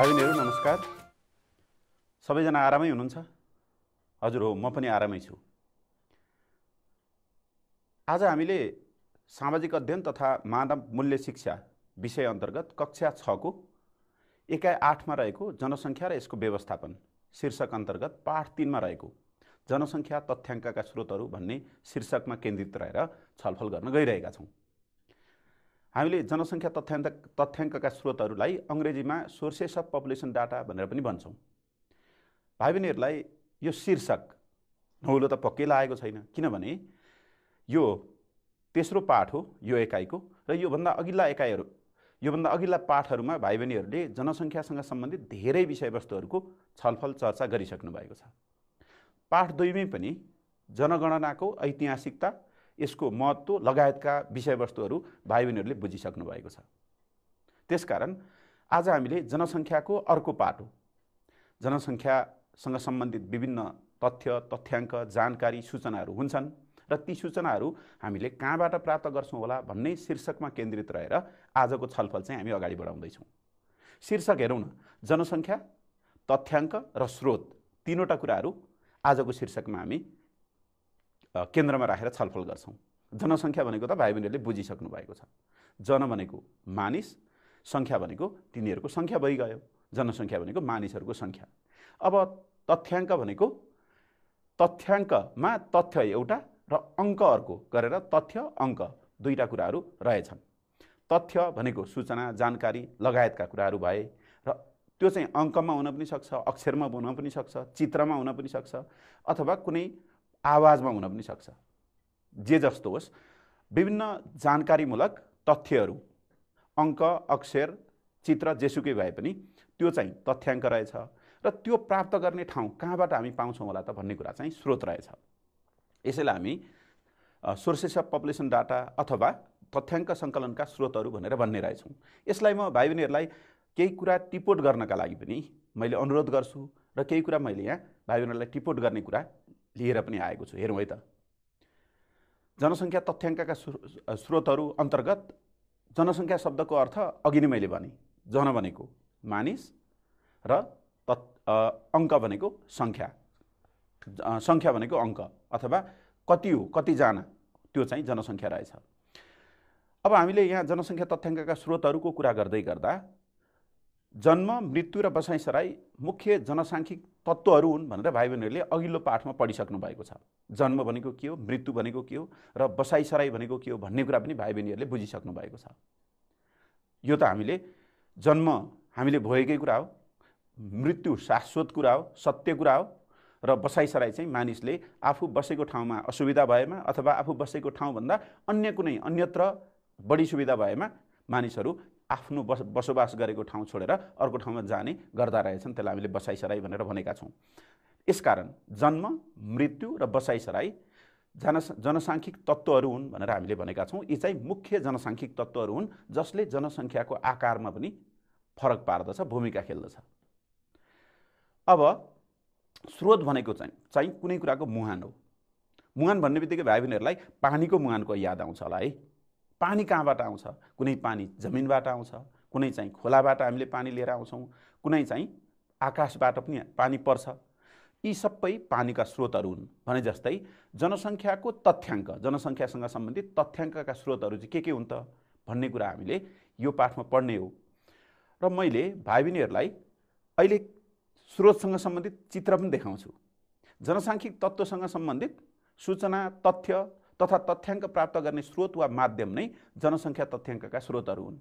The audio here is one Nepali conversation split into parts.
भाइ नमस्कार सबैजना आरामै हुनुहुन्छ हजुर हो म पनि आरामै छु आज हामीले सामाजिक अध्ययन तथा मानव मूल्य शिक्षा विषय अन्तर्गत कक्षा छको एकाइ आठमा रहेको जनसङ्ख्या र यसको व्यवस्थापन शीर्षक अन्तर्गत पाठ तिनमा रहेको जनसङ्ख्या तथ्याङ्कका स्रोतहरू भन्ने शीर्षकमा केन्द्रित रहेर छलफल गर्न गइरहेका छौँ हामीले जनसङ्ख्या तथ्याङ्क तथ्याङ्कका स्रोतहरूलाई अङ्ग्रेजीमा सोर्सेस अफ पपुलेसन डाटा भनेर पनि भन्छौँ भाइ बहिनीहरूलाई यो शीर्षक नौलो त पक्कै लागेको छैन किनभने यो तेस्रो पाठ हो यो एकाइको र योभन्दा अघिल्ला एकाइहरू योभन्दा अघिल्ला पाठहरूमा भाइ बहिनीहरूले जनसङ्ख्यासँग सम्बन्धित धेरै विषयवस्तुहरूको छलफल चर्चा गरिसक्नु भएको छ पाठ दुईमै पनि जनगणनाको ऐतिहासिकता यसको महत्त्व लगायतका विषयवस्तुहरू भाइ बहिनीहरूले बुझिसक्नु भएको छ त्यसकारण आज हामीले जनसङ्ख्याको अर्को पाटो जनसङ्ख्यासँग सम्बन्धित विभिन्न तथ्य तथ्याङ्क जानकारी सूचनाहरू हुन्छन् र ती सूचनाहरू हामीले कहाँबाट प्राप्त गर्छौँ होला भन्ने शीर्षकमा केन्द्रित रहेर आजको छलफल चाहिँ हामी अगाडि बढाउँदैछौँ शीर्षक हेरौँ न जनसङ्ख्या तथ्याङ्क र स्रोत तिनवटा कुराहरू आजको शीर्षकमा हामी केन्द्रमा राखेर छलफल गर्छौँ जनसङ्ख्या भनेको त भाइ बहिनीहरूले बुझिसक्नु भएको छ जन भनेको मानिस सङ्ख्या भनेको तिनीहरूको सङ्ख्या भइगयो जनसङ्ख्या भनेको मानिसहरूको सङ्ख्या अब तथ्याङ्क भनेको तथ्याङ्कमा तथ्य एउटा र अङ्क अर्को गरेर तथ्य अङ्क दुईवटा कुराहरू रहेछन् तथ्य भनेको सूचना जानकारी लगायतका कुराहरू भए र त्यो चाहिँ अङ्कमा हुन पनि सक्छ अक्षरमा हुन पनि सक्छ चित्रमा हुन पनि सक्छ अथवा कुनै आवाजमा हुन पनि सक्छ जे जस्तो होस् विभिन्न जानकारीमूलक तथ्यहरू अङ्क अक्षर चित्र जेसुकै भए पनि त्यो चाहिँ तथ्याङ्क रहेछ र त्यो प्राप्त गर्ने ठाउँ कहाँबाट हामी पाउँछौँ होला त भन्ने कुरा चाहिँ स्रोत रहेछ यसैलाई हामी सोर्सेस अफ पपुलेसन डाटा अथवा तथ्याङ्क सङ्कलनका स्रोतहरू भनेर भन्ने रहेछौँ यसलाई म भाइ बहिनीहरूलाई केही कुरा टिपोट गर्नका लागि पनि मैले अनुरोध गर्छु र केही कुरा मैले यहाँ भाइ बहिनीहरूलाई टिपोट गर्ने कुरा लिएर पनि आएको छु हेरौँ है त जनसङ्ख्या तथ्याङ्कका स्रोतहरू अन्तर्गत जनसङ्ख्या शब्दको अर्थ अघि नै मैले भने जन भनेको मानिस र तत् अङ्क भनेको सङ्ख्या सङ्ख्या भनेको अङ्क अथवा कति हो कतिजना त्यो चाहिँ जनसङ्ख्या रहेछ अब हामीले यहाँ जनसङ्ख्या तथ्याङ्कका स्रोतहरूको कुरा गर्दै गर्दा जन्म मृत्यु र बसाइसराई मुख्य जनसाङ्ख्यिक तत्त्वहरू हुन् भनेर भाइ बहिनीहरूले अघिल्लो पाठमा पढिसक्नु भएको छ जन्म भनेको के हो मृत्यु भनेको के हो र बसाइसराई भनेको के हो भन्ने कुरा पनि भाइ बहिनीहरूले बुझिसक्नु भएको छ यो त हामीले जन्म हामीले भोगेकै कुरा हो मृत्यु शाश्वत कुरा हो सत्य कुरा हो र बसाइसराई चाहिँ मानिसले आफू बसेको ठाउँमा असुविधा भएमा अथवा आफू बसेको ठाउँभन्दा अन्य कुनै अन्यत्र बढी सुविधा भएमा मानिसहरू आफ्नो बस बसोबास गरेको ठाउँ छोडेर अर्को ठाउँमा जाने गर्दा रहेछन् त्यसलाई हामीले बसाइसराई भनेर भनेका छौँ यसकारण जन्म मृत्यु र बसाइसराई जन जनसाङ्ख्यिक तत्त्वहरू हुन् भनेर हामीले भनेका छौँ यी चाहिँ मुख्य जनसाङ्ख्यिक तत्त्वहरू हुन् जसले जनसङ्ख्याको आकारमा पनि फरक पार्दछ भूमिका खेल्दछ अब स्रोत भनेको चाहिँ चाहिँ कुनै कुराको मुहान हो मुहान भन्ने बित्तिकै भाइ बहिनीहरूलाई पानीको मुहानको याद आउँछ होला है पानी कहाँबाट आउँछ कुनै पानी जमिनबाट आउँछ कुनै चाहिँ खोलाबाट हामीले पानी लिएर आउँछौँ कुनै चाहिँ आकाशबाट पनि पानी पर्छ यी सबै पानीका स्रोतहरू हुन् भने जस्तै जनसङ्ख्याको तथ्याङ्क जनसङ्ख्यासँग सम्बन्धित तथ्याङ्कका स्रोतहरू चाहिँ के के हुन् त भन्ने कुरा हामीले यो पाठमा पढ्ने हो र मैले भाइ बहिनीहरूलाई अहिले स्रोतसँग सम्बन्धित चित्र पनि देखाउँछु जनसाङ्ख्यिक तत्त्वसँग सम्बन्धित सूचना तथ्य तथा तथ्याङ्क प्राप्त गर्ने स्रोत वा माध्यम नै जनसङ्ख्या तथ्याङ्कका स्रोतहरू हुन्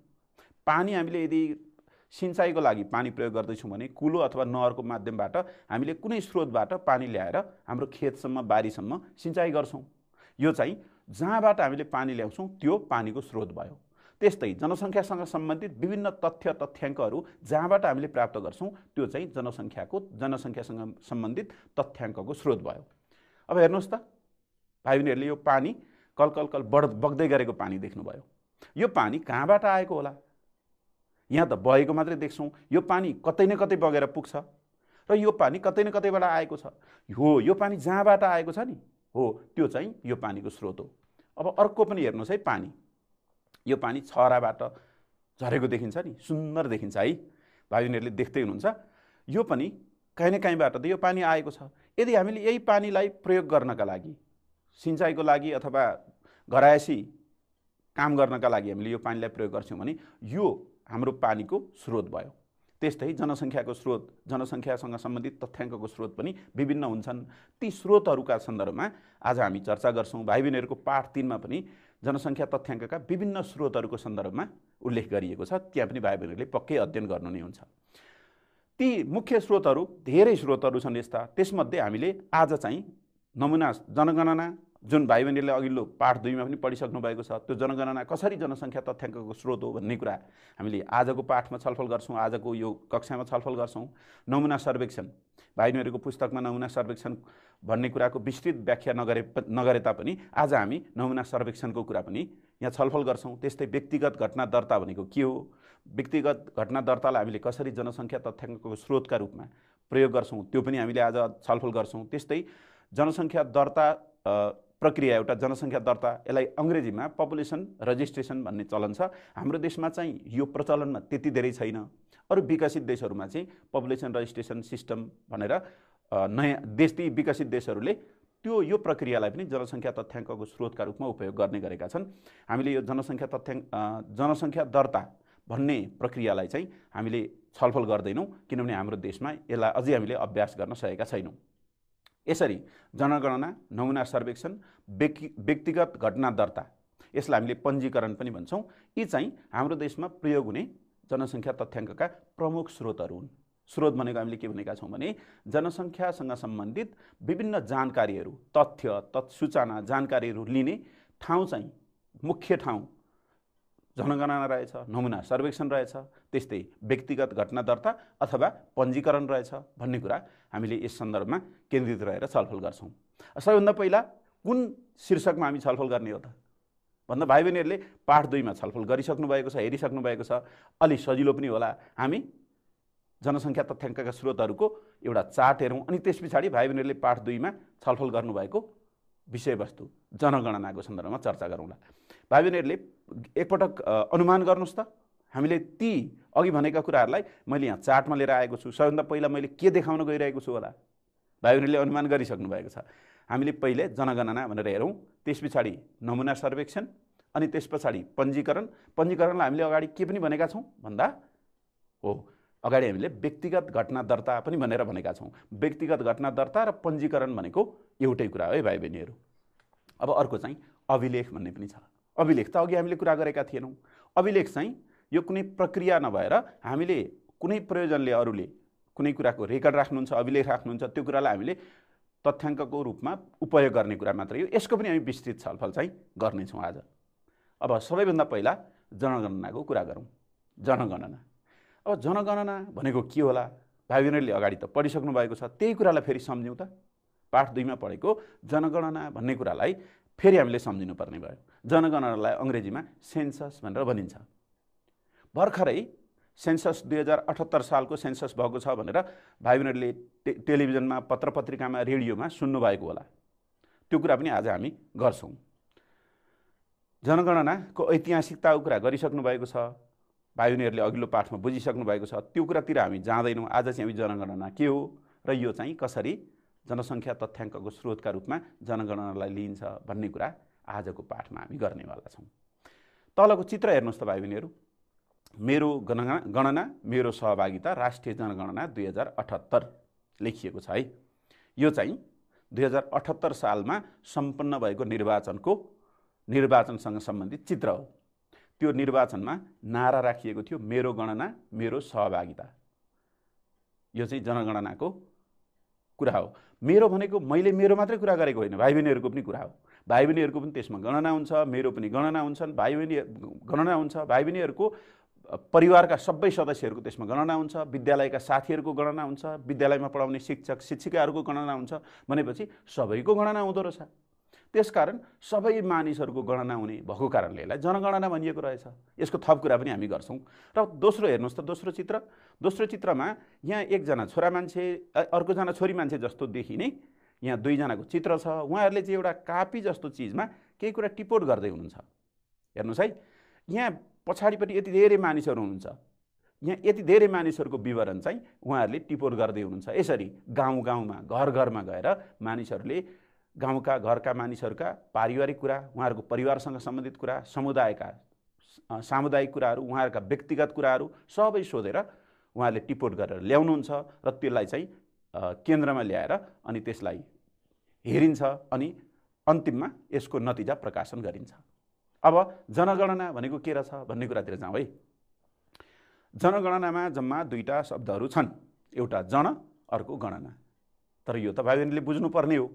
पानी हामीले यदि सिँचाइको लागि पानी प्रयोग गर्दैछौँ भने कुलो अथवा नहरको माध्यमबाट हामीले कुनै स्रोतबाट पानी ल्याएर हाम्रो खेतसम्म बारीसम्म सिँचाइ गर्छौँ यो चाहिँ जहाँबाट हामीले पानी ल्याउँछौँ त्यो पानीको स्रोत भयो त्यस्तै जनसङ्ख्यासँग सम्बन्धित विभिन्न तथ्य तथ्याङ्कहरू जहाँबाट हामीले प्राप्त गर्छौँ त्यो चाहिँ जनसङ्ख्याको जनसङ्ख्यासँग सम्बन्धित तथ्याङ्कको स्रोत भयो अब हेर्नुहोस् त भाइबहिनीहरूले यो पानी कल कल कल बढ बग्दै गरेको पानी देख्नुभयो यो पानी कहाँबाट आएको होला यहाँ त बगेको मात्रै देख्छौँ यो पानी कतै न कतै बगेर पुग्छ र यो पानी कतै न कतैबाट आएको छ हो यो पानी जहाँबाट आएको छ नि हो त्यो चाहिँ यो पानीको स्रोत हो अब अर्को पनि हेर्नुहोस् है पानी यो पानी छराबाट झरेको देखिन्छ नि सुन्दर देखिन्छ है भाइ बहिनीहरूले देख्दै हुनुहुन्छ यो पनि काहीँ न काहीँबाट त यो पानी आएको छ यदि हामीले यही पानीलाई प्रयोग गर्नका लागि सिँचाइको लागि अथवा घरायसी काम गर्नका लागि हामीले यो पानीलाई प्रयोग गर्छौँ भने यो हाम्रो पानीको स्रोत भयो त्यस्तै जनसङ्ख्याको स्रोत जनसङ्ख्यासँग सम्बन्धित तथ्याङ्कको स्रोत पनि विभिन्न हुन्छन् ती स्रोतहरूका सन्दर्भमा आज हामी चर्चा गर्छौँ भाइ बहिनीहरूको पाठ तिनमा पनि जनसङ्ख्या तथ्याङ्कका विभिन्न स्रोतहरूको सन्दर्भमा उल्लेख गरिएको छ त्यहाँ पनि भाइ बहिनीहरूले पक्कै अध्ययन गर्नु नै हुन्छ ती मुख्य स्रोतहरू धेरै स्रोतहरू छन् यस्ता त्यसमध्ये हामीले आज चाहिँ नमुना जनगणना जुन भाइ बहिनीले अघिल्लो पाठ दुईमा पनि पढिसक्नु भएको छ त्यो जनगणना कसरी जनसङ्ख्या तथ्याङ्कको स्रोत हो भन्ने कुरा हामीले आजको पाठमा छलफल गर्छौँ आजको यो कक्षामा छलफल गर्छौँ नमुना सर्वेक्षण भाइ बहिनीहरूको पुस्तकमा नमुना सर्वेक्षण भन्ने कुराको विस्तृत व्याख्या नगरे नगरे तापनि आज हामी नमुना सर्वेक्षणको कुरा पनि यहाँ छलफल गर्छौँ त्यस्तै व्यक्तिगत घटना दर्ता भनेको के हो व्यक्तिगत घटना दर्तालाई हामीले कसरी जनसङ्ख्या तथ्याङ्कको स्रोतका रूपमा प्रयोग गर्छौँ त्यो पनि हामीले आज छलफल गर्छौँ त्यस्तै जनसङ्ख्या दर्ता प्रक्रिया एउटा जनसङ्ख्या दर्ता यसलाई अङ्ग्रेजीमा पपुलेसन रजिस्ट्रेसन भन्ने चलन छ हाम्रो देशमा चाहिँ यो प्रचलनमा त्यति धेरै छैन अरू विकसित देशहरूमा चाहिँ पपुलेसन रजिस्ट्रेसन सिस्टम भनेर नयाँ देश ती विकसित देशहरूले त्यो यो प्रक्रियालाई पनि जनसङ्ख्या तथ्याङ्कको स्रोतका रूपमा उपयोग गर्ने गरेका छन् हामीले यो जनसङ्ख्या तथ्याङ्क जनसङ्ख्या दर्ता भन्ने प्रक्रियालाई चाहिँ हामीले छलफल गर्दैनौँ किनभने हाम्रो देशमा यसलाई अझै हामीले अभ्यास गर्न सकेका छैनौँ यसरी जनगणना नमुना सर्वेक्षण व्यक्तिगत घटना दर्ता यसलाई हामीले पञ्जीकरण पनि भन्छौँ यी चाहिँ हाम्रो देशमा प्रयोग हुने जनसङ्ख्या तथ्याङ्कका प्रमुख स्रोतहरू हुन् स्रोत भनेको हामीले के भनेका छौँ भने जनसङ्ख्यासँग सम्बन्धित विभिन्न जानकारीहरू तथ्य तत् सूचना जानकारीहरू लिने ठाउँ चाहिँ मुख्य ठाउँ जनगणना रहेछ नमुना सर्वेक्षण रहेछ त्यस्तै व्यक्तिगत घटना दर्ता अथवा पञ्जीकरण रहेछ भन्ने कुरा हामीले यस सन्दर्भमा केन्द्रित रहेर छलफल गर्छौँ सबैभन्दा पहिला कुन शीर्षकमा हामी छलफल गर्ने हो त भन्दा भाइ बहिनीहरूले पाठ दुईमा छलफल गरिसक्नु भएको छ हेरिसक्नु भएको छ अलि सजिलो पनि होला हामी जनसङ्ख्या तथ्याङ्कका स्रोतहरूको एउटा चार्ट हेरौँ अनि त्यस पछाडि भाइ बहिनीहरूले पाठ दुईमा छलफल गर्नुभएको विषयवस्तु जनगणनाको सन्दर्भमा चर्चा गरौँला भाइ बहिनीहरूले एकपटक अनुमान गर्नुहोस् त हामीले ती अघि भनेका कुराहरूलाई मैले यहाँ चार्टमा लिएर आएको छु सबैभन्दा पहिला मैले के देखाउन गइरहेको छु होला भाइ बहिनीहरूले अनुमान गरिसक्नु भएको छ हामीले पहिले जनगणना भनेर हेरौँ त्यस पछाडि नमुना सर्वेक्षण अनि त्यस पछाडि पञ्जीकरण पञ्जीकरणलाई हामीले अगाडि के पनि भनेका छौँ भन्दा हो अगाडि हामीले व्यक्तिगत घटना दर्ता पनि भनेर भनेका छौँ व्यक्तिगत घटना दर्ता र पञ्जीकरण भनेको एउटै कुरा हो है भाइ बहिनीहरू अब अर्को चाहिँ अभिलेख भन्ने पनि छ अभिलेख त अघि हामीले कुरा गरेका थिएनौँ अभिलेख चाहिँ यो कुनै प्रक्रिया नभएर हामीले कुनै प्रयोजनले अरूले कुनै कुराको रेकर्ड राख्नुहुन्छ अभिलेख राख्नुहुन्छ त्यो कुरालाई हामीले तथ्याङ्कको रूपमा उपयोग गर्ने कुरा मात्रै हो यसको पनि हामी विस्तृत छलफल चाहिँ गर्नेछौँ आज अब सबैभन्दा पहिला जनगणनाको कुरा गरौँ जनगणना अब जनगणना भनेको के होला भाइ बहिनीहरूले अगाडि त पढिसक्नु भएको छ त्यही कुरालाई फेरि सम्झ्यौँ त पाठ दुईमा पढेको जनगणना भन्ने कुरालाई फेरि हामीले सम्झिनुपर्ने भयो जनगणनालाई अङ्ग्रेजीमा सेन्सस भनेर भनिन्छ भर्खरै सेन्सस दुई हजार अठहत्तर सालको सेन्सस भएको छ भनेर भाइ बहिनीहरूले टे टेलिभिजनमा पत्र पत्रिकामा रेडियोमा सुन्नुभएको होला त्यो कुरा पनि आज हामी गर्छौँ जनगणनाको ऐतिहासिकताको कुरा गरिसक्नु भएको छ भाइबहिनीहरूले अघिल्लो पाठमा बुझिसक्नु भएको छ त्यो कुरातिर हामी जाँदैनौँ आज चाहिँ हामी जनगणना के हो र यो चाहिँ कसरी जनसङ्ख्या तथ्याङ्कको स्रोतका रूपमा जनगणनालाई लिइन्छ भन्ने कुरा आजको पाठमा हामी गर्नेवाला छौँ तलको चित्र हेर्नुहोस् त भाइ बहिनीहरू मेरो गणना गणना मेरो सहभागिता राष्ट्रिय जनगणना दुई हजार अठहत्तर लेखिएको छ है यो चाहिँ दुई हजार अठहत्तर सालमा सम्पन्न भएको निर्वाचनको निर्वाचनसँग सम्बन्धित चित्र हो त्यो निर्वाचनमा नारा राखिएको थियो मेरो गणना मेरो सहभागिता यो चाहिँ जनगणनाको कुरा हो मेरो भनेको मैले मेरो मात्रै कुरा गरेको होइन भाइ बहिनीहरूको पनि कुरा हो भाइ बहिनीहरूको पनि त्यसमा गणना हुन्छ मेरो पनि गणना हुन्छन् भाइ बहिनी गणना हुन्छ भाइ बहिनीहरूको परिवारका सबै सदस्यहरूको त्यसमा गणना हुन्छ विद्यालयका साथीहरूको गणना हुन्छ विद्यालयमा पढाउने शिक्षक शिक्षिकाहरूको गणना हुन्छ भनेपछि सबैको गणना हुँदो रहेछ त्यसकारण सबै मानिसहरूको गणना हुने भएको कारणले यसलाई जनगणना भनिएको रहेछ यसको थप कुरा पनि हामी गर्छौँ र दोस्रो हेर्नुहोस् त दोस्रो चित्र दोस्रो चित्रमा यहाँ एकजना छोरा मान्छे अर्कोजना छोरी मान्छे जस्तो देखिने यहाँ दुईजनाको चित्र छ उहाँहरूले चाहिँ एउटा कापी जस्तो चिजमा केही कुरा टिपोट गर्दै हुनुहुन्छ हेर्नुहोस् है यहाँ पछाडिपट्टि यति धेरै मानिसहरू हुनुहुन्छ यहाँ यति धेरै मानिसहरूको विवरण चाहिँ उहाँहरूले टिपोट गर्दै हुनुहुन्छ यसरी गाउँ गाउँमा घर घरमा गएर मानिसहरूले गाउँका घरका मानिसहरूका पारिवारिक कुरा उहाँहरूको परिवारसँग सम्बन्धित कुरा समुदायका सामुदायिक कुराहरू उहाँहरूका व्यक्तिगत कुराहरू सबै सोधेर उहाँहरूले टिपोट गरेर ल्याउनुहुन्छ र त्यसलाई चाहिँ केन्द्रमा ल्याएर अनि त्यसलाई हेरिन्छ अनि अन्तिममा यसको नतिजा प्रकाशन गरिन्छ अब जनगणना भनेको के रहेछ भन्ने कुरातिर जाउँ है जनगणनामा जम्मा दुईवटा शब्दहरू छन् एउटा जन अर्को गणना तर यो त भाइ बहिनीले बुझ्नुपर्ने हो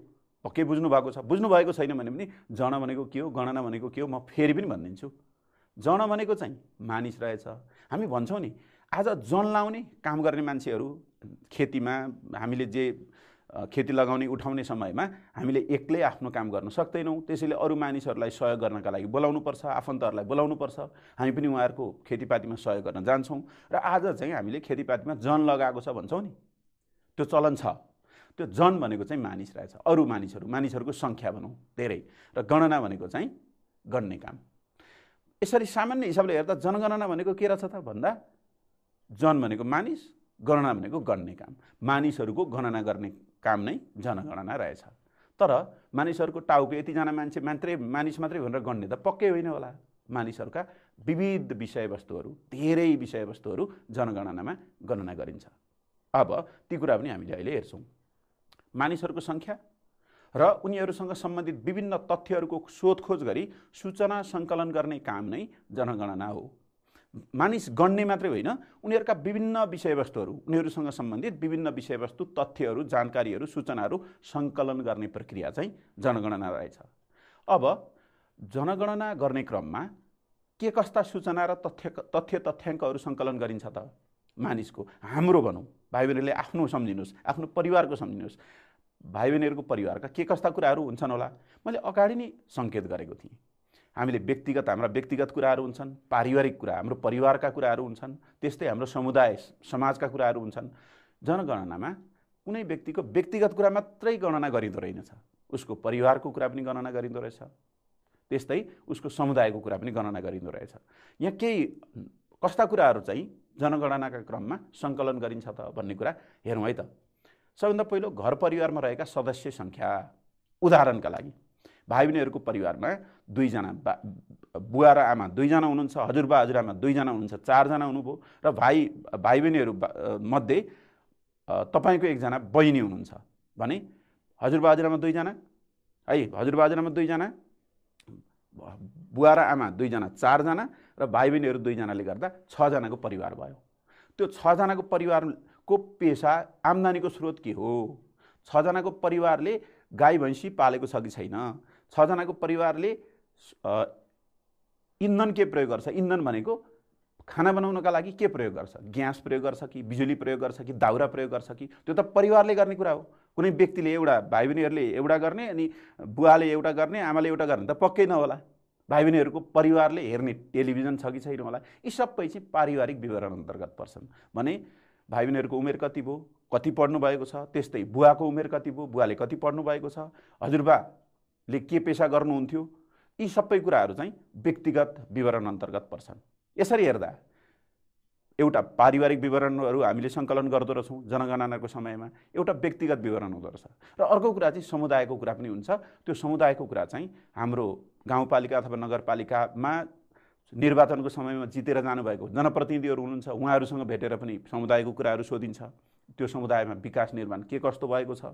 के बुझ्नु भएको छ बुझ्नु भएको छैन भने पनि जन भनेको के हो गणना भनेको के हो म फेरि पनि भनिदिन्छु जन भनेको चाहिँ मानिस रहेछ हामी भन्छौँ नि आज जन लाउने काम गर्ने मान्छेहरू खेतीमा हामीले जे खेती लगाउने उठाउने समयमा हामीले एक्लै आफ्नो काम गर्न सक्दैनौँ त्यसैले अरू मानिसहरूलाई सहयोग गर्नका लागि बोलाउनुपर्छ आफन्तहरूलाई बोलाउनुपर्छ हामी पनि उहाँहरूको खेतीपातीमा सहयोग गर्न जान्छौँ र आज चाहिँ हामीले खेतीपातीमा जन लगाएको छ भन्छौँ नि त्यो चलन छ त्यो जन भनेको चाहिँ मानिस रहेछ अरू मानिसहरू मानिसहरूको सङ्ख्या भनौँ धेरै र गणना भनेको चाहिँ गर्ने काम यसरी सामान्य हिसाबले हेर्दा जनगणना भनेको के रहेछ त भन्दा जन भनेको मानिस गणना भनेको गर्ने काम मानिसहरूको गणना गर्ने काम नै जनगणना रहेछ तर मानिसहरूको टाउको यतिजना मान्छे मात्रै मानिस मात्रै भनेर गन्ने त पक्कै होइन होला मानिसहरूका विविध विषयवस्तुहरू धेरै विषयवस्तुहरू जनगणनामा गणना गरिन्छ अब ती कुरा पनि हामीले अहिले हेर्छौँ मानिसहरूको सङ्ख्या र उनीहरूसँग सम्बन्धित विभिन्न तथ्यहरूको सोधखोज गरी सूचना सङ्कलन गर्ने काम नै जनगणना हो मानिस गण्ने मात्रै होइन उनीहरूका विभिन्न विषयवस्तुहरू उनीहरूसँग सम्बन्धित विभिन्न विषयवस्तु तथ्यहरू जानकारीहरू सूचनाहरू सङ्कलन गर्ने प्रक्रिया चाहिँ जनगणना रहेछ अब जनगणना गर्ने क्रममा के कस्ता सूचना र तथ्य तथ्य तथ्याङ्कहरू सङ्कलन गरिन्छ त मानिसको हाम्रो भनौँ भाइ बहिनीहरूले आफ्नो सम्झिनुहोस् आफ्नो परिवारको सम्झिनुहोस् भाइ बहिनीहरूको परिवारका के कस्ता कुराहरू हुन्छन् होला मैले अगाडि नै सङ्केत गरेको थिएँ हामीले व्यक्तिगत हाम्रा व्यक्तिगत कुराहरू हुन्छन् पारिवारिक कुरा हाम्रो परिवारका कुराहरू हुन्छन् त्यस्तै हाम्रो समुदाय समाजका कुराहरू हुन्छन् जनगणनामा कुनै व्यक्तिको व्यक्तिगत कुरा मात्रै गणना गरिँदो रहेनछ उसको परिवारको कुरा पनि गणना गरिँदो रहेछ त्यस्तै उसको समुदायको कुरा पनि गणना गरिँदो रहेछ यहाँ केही कस्ता कुराहरू चाहिँ जनगणनाका क्रममा सङ्कलन गरिन्छ त भन्ने कुरा हेरौँ है त सबैभन्दा पहिलो घर परिवारमा रहेका सदस्य सङ्ख्या उदाहरणका लागि भाइ बहिनीहरूको परिवारमा दुईजना बा बुवा र आमा दुईजना हुनुहुन्छ हजुरबा हजुरआमा दुईजना हुनुहुन्छ चारजना हुनुभयो र भाइ भाइ बहिनीहरू मध्ये तपाईँको एकजना बहिनी हुनुहुन्छ भने हजुरबा हजुरआमा दुईजना है हजुरबा हजुरआमा दुईजना बुवा र आमा दुईजना चारजना र भाइ बहिनीहरू दुईजनाले गर्दा छजनाको परिवार भयो त्यो छजनाको परिवार को पेसा आम्दानीको स्रोत के हो छजनाको परिवारले गाई भैँसी पालेको छ कि छैन छजनाको परिवारले इन्धन के प्रयोग गर्छ इन्धन भनेको खाना बनाउनका लागि के प्रयोग गर्छ ग्यास प्रयोग गर्छ कि बिजुली प्रयोग गर्छ कि दाउरा प्रयोग गर्छ कि त्यो त परिवारले गर्ने कुरा हो कुनै व्यक्तिले एउटा भाइ बहिनीहरूले एउटा गर्ने अनि बुवाले एउटा गर्ने आमाले एउटा गर्ने त पक्कै नहोला भाइ बहिनीहरूको परिवारले हेर्ने टेलिभिजन छ कि छैन होला यी सबै चाहिँ पारिवारिक विवरण अन्तर्गत पर्छन् भने भाइ बहिनीहरूको उमेर कति भयो कति पढ्नु भएको छ त्यस्तै बुवाको उमेर कति भयो बुवाले कति पढ्नु भएको छ हजुरबाले के पेसा गर्नुहुन्थ्यो यी सबै कुराहरू चाहिँ व्यक्तिगत विवरण अन्तर्गत पर्छन् यसरी हेर्दा एउटा पारिवारिक विवरणहरू हामीले सङ्कलन गर्दो रहेछौँ जनगणनाको समयमा एउटा व्यक्तिगत विवरण हुँदो रहेछ र अर्को कुरा चाहिँ समुदायको कुरा पनि हुन्छ त्यो समुदायको कुरा चाहिँ हाम्रो गाउँपालिका अथवा नगरपालिकामा निर्वाचनको समयमा जितेर जानुभएको जनप्रतिनिधिहरू हुनुहुन्छ उहाँहरूसँग भेटेर पनि समुदायको कुराहरू सोधिन्छ त्यो समुदायमा विकास निर्माण के कस्तो भएको छ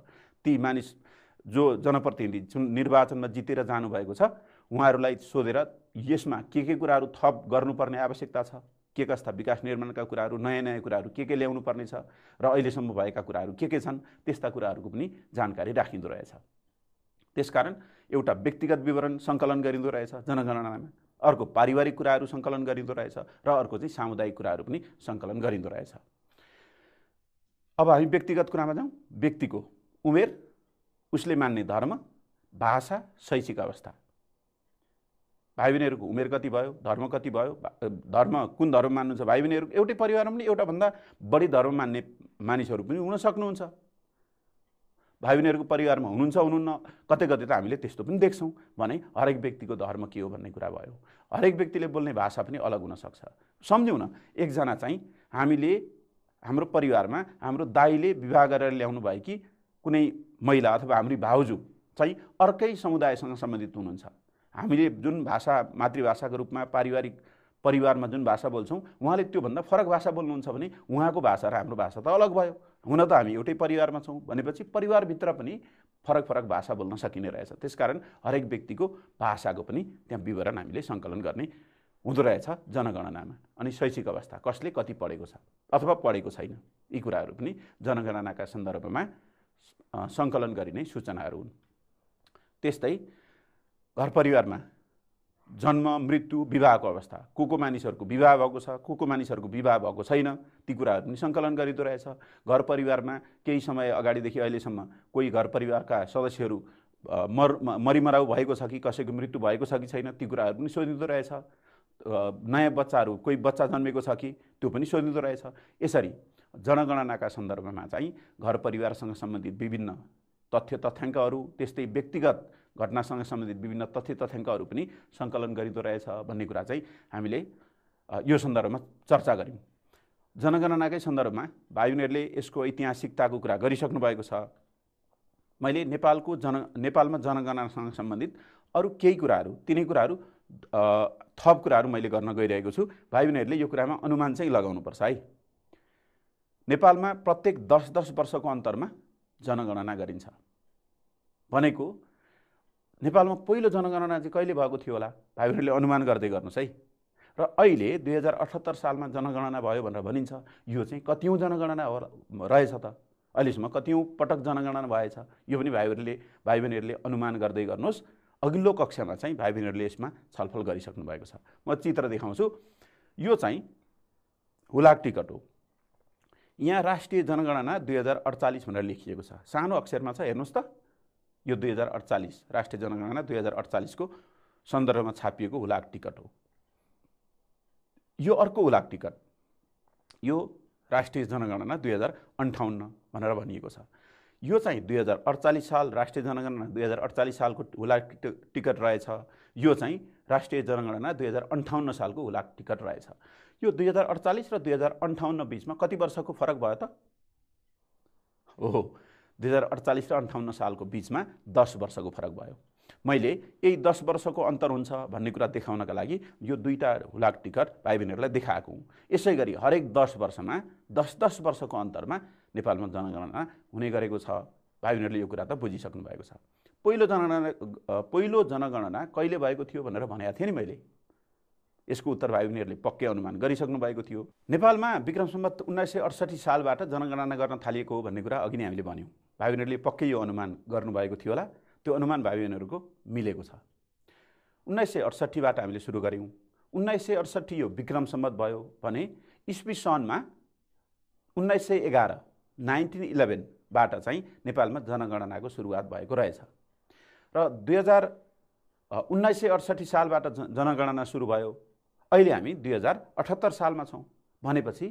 ती मानिस जो जनप्रतिनिधि जुन निर्वाचनमा जितेर जानुभएको छ उहाँहरूलाई सोधेर यसमा के के कुराहरू थप गर्नुपर्ने आवश्यकता छ के कस्ता विकास निर्माणका कुराहरू नयाँ नयाँ कुराहरू के के ल्याउनु पर्नेछ र अहिलेसम्म भएका कुराहरू के के छन् त्यस्ता कुराहरूको पनि जानकारी राखिँदो रहेछ त्यसकारण एउटा व्यक्तिगत विवरण सङ्कलन गरिँदो रहेछ जनगणनामा अर्को पारिवारिक कुराहरू सङ्कलन गरिँदो रहेछ र अर्को चाहिँ सामुदायिक कुराहरू पनि सङ्कलन गरिँदो रहेछ अब हामी व्यक्तिगत कुरामा जाउँ व्यक्तिको उमेर उसले मान्ने धर्म भाषा शैक्षिक अवस्था भाइ बहिनीहरूको उमेर कति भयो धर्म कति भयो धर्म कुन धर्म मान्नुहुन्छ भाइ बहिनीहरू एउटै परिवारमा पनि एउटाभन्दा बढी धर्म मान्ने मानिसहरू पनि हुन सक्नुहुन्छ भाइ बहिनीहरूको परिवारमा हुनुहुन्छ हुनुहुन्न कतै कतै त हामीले त्यस्तो पनि देख्छौँ भने हरेक व्यक्तिको धर्म के हो भन्ने कुरा भयो हरेक व्यक्तिले बोल्ने भाषा पनि अलग हुनसक्छ सम्झौँ न एकजना चाहिँ हामीले हाम्रो परिवारमा हाम्रो दाईले विवाह गरेर ल्याउनु भयो कि कुनै महिला अथवा हाम्रो भाउजू चाहिँ अर्कै समुदायसँग सम्बन्धित हुनुहुन्छ हामीले जुन भाषा मातृभाषाको रूपमा पारिवारिक परिवारमा जुन भाषा बोल्छौँ उहाँले त्योभन्दा फरक भाषा बोल्नुहुन्छ भने उहाँको भाषा र हाम्रो भाषा त अलग भयो हुन त हामी एउटै परिवारमा छौँ भनेपछि परिवारभित्र पनि फरक फरक भाषा बोल्न सकिने रहेछ त्यसकारण हरेक व्यक्तिको भाषाको पनि त्यहाँ विवरण हामीले सङ्कलन गर्ने हुँदो रहेछ जनगणनामा अनि शैक्षिक अवस्था कसले कति पढेको छ अथवा पढेको छैन यी कुराहरू पनि जनगणनाका सन्दर्भमा सङ्कलन गरिने सूचनाहरू हुन् त्यस्तै घर परिवारमा जन्म मृत्यु विवाहको अवस्था को को मानिसहरूको विवाह भएको छ को को मानिसहरूको विवाह भएको छैन ती कुराहरू पनि सङ्कलन गरिँदो रहेछ घर परिवारमा केही समय अगाडिदेखि अहिलेसम्म कोही घर परिवारका सदस्यहरू मर मरिमराउ भएको छ कि कसैको मृत्यु भएको छ कि छैन ती कुराहरू पनि सोधिँदो रहेछ नयाँ बच्चाहरू कोही बच्चा जन्मेको छ कि त्यो पनि सोधिँदो रहेछ यसरी जनगणनाका सन्दर्भमा चाहिँ घर परिवारसँग सम्बन्धित विभिन्न तथ्य तथ्याङ्कहरू त्यस्तै व्यक्तिगत घटनासँग सम्बन्धित विभिन्न तथ्य तथ्याङ्कहरू पनि सङ्कलन गरिँदो रहेछ भन्ने कुरा चाहिँ हामीले यो सन्दर्भमा चर्चा गऱ्यौँ जनगणनाकै सन्दर्भमा भाइहरूले यसको ऐतिहासिकताको कुरा गरिसक्नु भएको छ मैले नेपालको जन नेपालमा जनगणनासँग सम्बन्धित अरू केही कुराहरू तिनै कुराहरू थप कुराहरू मैले गर्न गइरहेको छु भाइ बहिनीहरूले यो कुरामा अनुमान चाहिँ लगाउनुपर्छ है नेपालमा प्रत्येक दस दस वर्षको अन्तरमा जनगणना गरिन्छ भनेको नेपालमा पहिलो जनगणना चाहिँ कहिले भएको थियो होला भाइहरूले अनुमान गर्दै गर्नुहोस् है र अहिले दुई हजार अठहत्तर सालमा जनगणना भयो भनेर भनिन्छ यो चाहिँ कतिौँ जनगणना हो रहेछ त अहिलेसम्म कतिौँ पटक जनगणना भएछ यो पनि भाइहरूले भाइ बहिनीहरूले अनुमान गर्दै गर्नुहोस् अघिल्लो कक्षामा चाहिँ भाइ बहिनीहरूले यसमा छलफल गरिसक्नु भएको छ म चित्र देखाउँछु यो चाहिँ हुलाक टिकट हो यहाँ राष्ट्रिय जनगणना दुई हजार अडचालिस भनेर लेखिएको छ सानो अक्षरमा छ हेर्नुहोस् त यो दुई हजार अडचालिस राष्ट्रिय जनगणना दुई हजार अडचालिसको सन्दर्भमा छापिएको हुलाक टिकट हो यो अर्को हुलाक टिकट यो राष्ट्रिय जनगणना दुई हजार अन्ठाउन्न भनेर भनिएको छ यो चाहिँ दुई हजार अडचालिस साल राष्ट्रिय जनगणना दुई हजार अडचालिस सालको हुलाक टिकट रहेछ यो चाहिँ राष्ट्रिय जनगणना दुई हजार अन्ठाउन्न सालको हुलाक टिकट रहेछ यो दुई हजार अडचालिस र दुई हजार अन्ठाउन्न बिचमा कति वर्षको फरक भयो त हो दुई हजार अडचालिस र अन्ठाउन्न सालको बिचमा दस वर्षको फरक भयो मैले यही दस वर्षको अन्तर हुन्छ भन्ने कुरा देखाउनका लागि यो दुईवटा हुलाक टिकट भाइ बहिनीहरूलाई देखाएको हुँ यसै गरी हरेक दस वर्षमा दस दस वर्षको अन्तरमा नेपालमा जनगणना हुने गरेको छ भाइ बहिनीहरूले यो कुरा त बुझिसक्नु भएको छ पहिलो जनगणना पहिलो जनगणना कहिले भएको थियो भनेर भनेको थिएँ नि मैले यसको उत्तर भाइ बहिनीहरूले पक्कै अनुमान गरिसक्नु भएको थियो नेपालमा विक्रम सम्बत उन्नाइस सय अडसठी सालबाट जनगणना गर्न थालिएको हो भन्ने कुरा अघि नै हामीले भन्यौँ भाइ बहिनीहरूले पक्कै यो अनुमान गर्नुभएको थियो होला त्यो अनुमान भाइ बहिनीहरूको मिलेको छ उन्नाइस सय अडसट्ठीबाट हामीले सुरु गऱ्यौँ उन्नाइस सय अडसट्ठी यो विक्रम सम्मत भयो भने इस्वी सनमा उन्नाइस सय एघार नाइन्टिन इलेभेनबाट चाहिँ नेपालमा जनगणनाको सुरुवात भएको रहेछ र दुई हजार उन्नाइस सय अडसट्ठी सालबाट जनगणना सुरु भयो अहिले हामी दुई हजार अठहत्तर सालमा छौँ भनेपछि